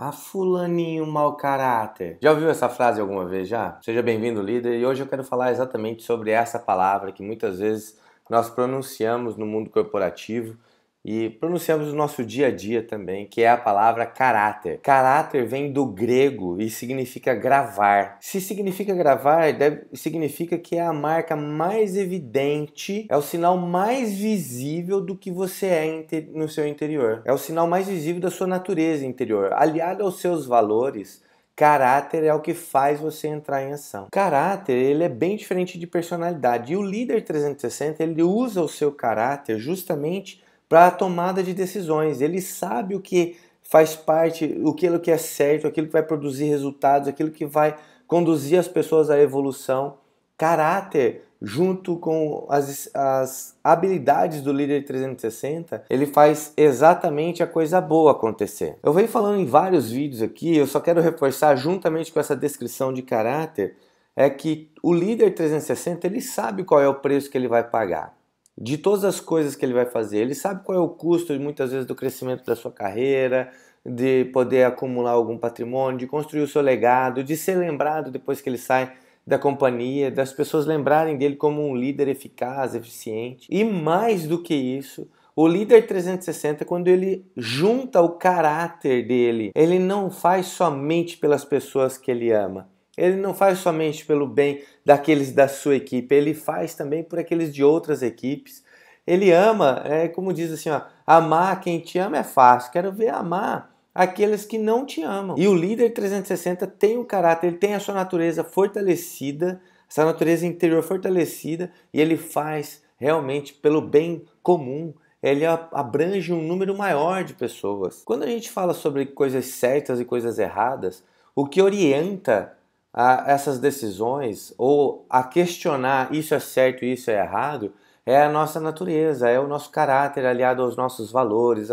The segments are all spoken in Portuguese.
Ah, fulaninho mau caráter. Já ouviu essa frase alguma vez já? Seja bem-vindo, líder. E hoje eu quero falar exatamente sobre essa palavra que muitas vezes nós pronunciamos no mundo corporativo e pronunciamos no nosso dia a dia também, que é a palavra caráter. Caráter vem do grego e significa gravar. Se significa gravar, deve, significa que é a marca mais evidente, é o sinal mais visível do que você é no seu interior. É o sinal mais visível da sua natureza interior, aliado aos seus valores. Caráter é o que faz você entrar em ação. Caráter, ele é bem diferente de personalidade. E o líder 360, ele usa o seu caráter justamente para a tomada de decisões. Ele sabe o que faz parte, o que é certo, aquilo que vai produzir resultados, aquilo que vai conduzir as pessoas à evolução. Caráter, junto com as, as habilidades do líder 360, ele faz exatamente a coisa boa acontecer. Eu venho falando em vários vídeos aqui, eu só quero reforçar juntamente com essa descrição de caráter, é que o líder 360 ele sabe qual é o preço que ele vai pagar de todas as coisas que ele vai fazer. Ele sabe qual é o custo, muitas vezes, do crescimento da sua carreira, de poder acumular algum patrimônio, de construir o seu legado, de ser lembrado depois que ele sai da companhia, das pessoas lembrarem dele como um líder eficaz, eficiente. E mais do que isso, o líder 360 quando ele junta o caráter dele. Ele não faz somente pelas pessoas que ele ama. Ele não faz somente pelo bem daqueles da sua equipe, ele faz também por aqueles de outras equipes. Ele ama, é como diz assim, ó, amar quem te ama é fácil. Quero ver amar aqueles que não te amam. E o líder 360 tem o um caráter, ele tem a sua natureza fortalecida, essa natureza interior fortalecida, e ele faz realmente pelo bem comum ele abrange um número maior de pessoas. Quando a gente fala sobre coisas certas e coisas erradas, o que orienta a essas decisões ou a questionar isso é certo e isso é errado é a nossa natureza, é o nosso caráter aliado aos nossos valores,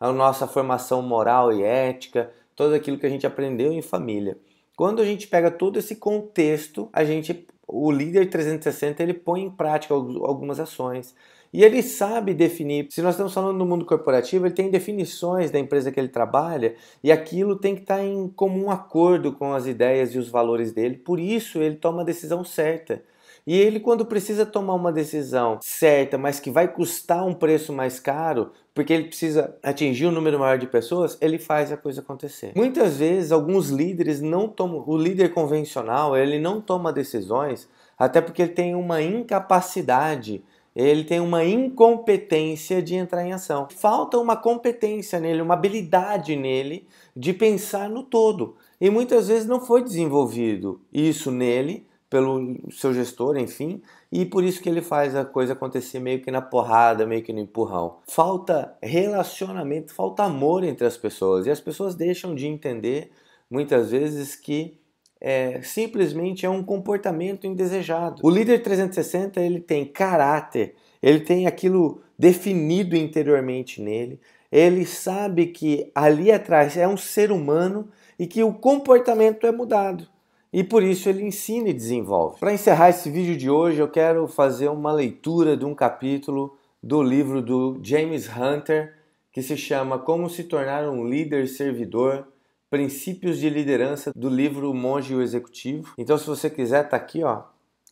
a nossa formação moral e ética, tudo aquilo que a gente aprendeu em família. Quando a gente pega todo esse contexto, a gente o líder 360 ele põe em prática algumas ações. E ele sabe definir. Se nós estamos falando do mundo corporativo, ele tem definições da empresa que ele trabalha e aquilo tem que estar em comum acordo com as ideias e os valores dele. Por isso, ele toma a decisão certa. E ele, quando precisa tomar uma decisão certa, mas que vai custar um preço mais caro, porque ele precisa atingir um número maior de pessoas, ele faz a coisa acontecer. Muitas vezes, alguns líderes não tomam, o líder convencional, ele não toma decisões, até porque ele tem uma incapacidade ele tem uma incompetência de entrar em ação. Falta uma competência nele, uma habilidade nele de pensar no todo. E muitas vezes não foi desenvolvido isso nele pelo seu gestor, enfim, e por isso que ele faz a coisa acontecer meio que na porrada, meio que no empurrão. Falta relacionamento, falta amor entre as pessoas e as pessoas deixam de entender muitas vezes que é, simplesmente é um comportamento indesejado. O líder 360 ele tem caráter, ele tem aquilo definido interiormente nele, ele sabe que ali atrás é um ser humano e que o comportamento é mudado e por isso ele ensina e desenvolve. Para encerrar esse vídeo de hoje, eu quero fazer uma leitura de um capítulo do livro do James Hunter que se chama Como se tornar um líder servidor. Princípios de liderança do livro o Monge e o Executivo. Então, se você quiser, tá aqui, ó,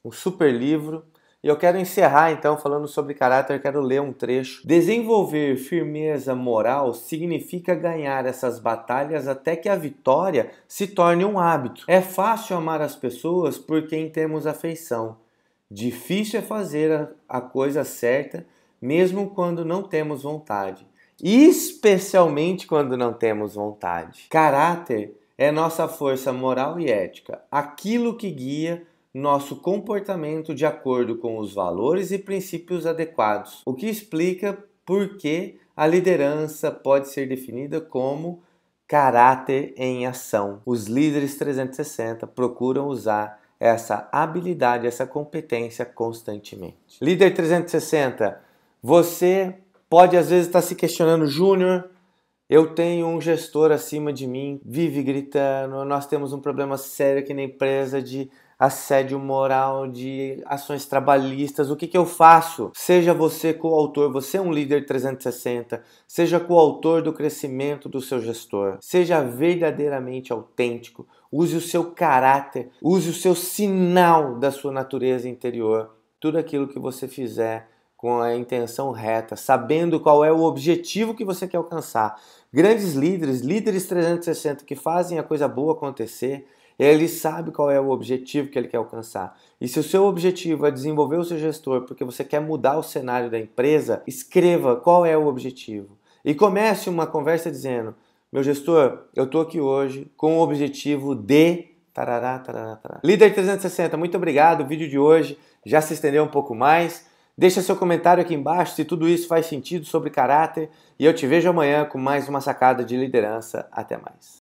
um super livro e eu quero encerrar então falando sobre caráter, quero ler um trecho. Desenvolver firmeza moral significa ganhar essas batalhas até que a vitória se torne um hábito. É fácil amar as pessoas por quem temos afeição. Difícil é fazer a coisa certa, mesmo quando não temos vontade. Especialmente quando não temos vontade. Caráter é nossa força moral e ética, aquilo que guia nosso comportamento de acordo com os valores e princípios adequados, o que explica por que a liderança pode ser definida como caráter em ação. Os líderes 360 procuram usar essa habilidade, essa competência constantemente. Líder 360, você pode às vezes estar tá se questionando, Júnior, eu tenho um gestor acima de mim, vive gritando, nós temos um problema sério aqui na empresa de assédio moral, de ações trabalhistas, o que, que eu faço? Seja você coautor, você é um líder 360, seja coautor do crescimento do seu gestor, seja verdadeiramente autêntico, use o seu caráter, use o seu sinal da sua natureza interior, tudo aquilo que você fizer com a intenção reta, sabendo qual é o objetivo que você quer alcançar. Grandes líderes, líderes 360 que fazem a coisa boa acontecer, ele sabe qual é o objetivo que ele quer alcançar. E se o seu objetivo é desenvolver o seu gestor porque você quer mudar o cenário da empresa, escreva qual é o objetivo. E comece uma conversa dizendo: Meu gestor, eu estou aqui hoje com o objetivo de. Tarará, tarará, tarará. Líder 360, muito obrigado. O vídeo de hoje já se estendeu um pouco mais. Deixa seu comentário aqui embaixo se tudo isso faz sentido sobre caráter e eu te vejo amanhã com mais uma sacada de liderança. Até mais.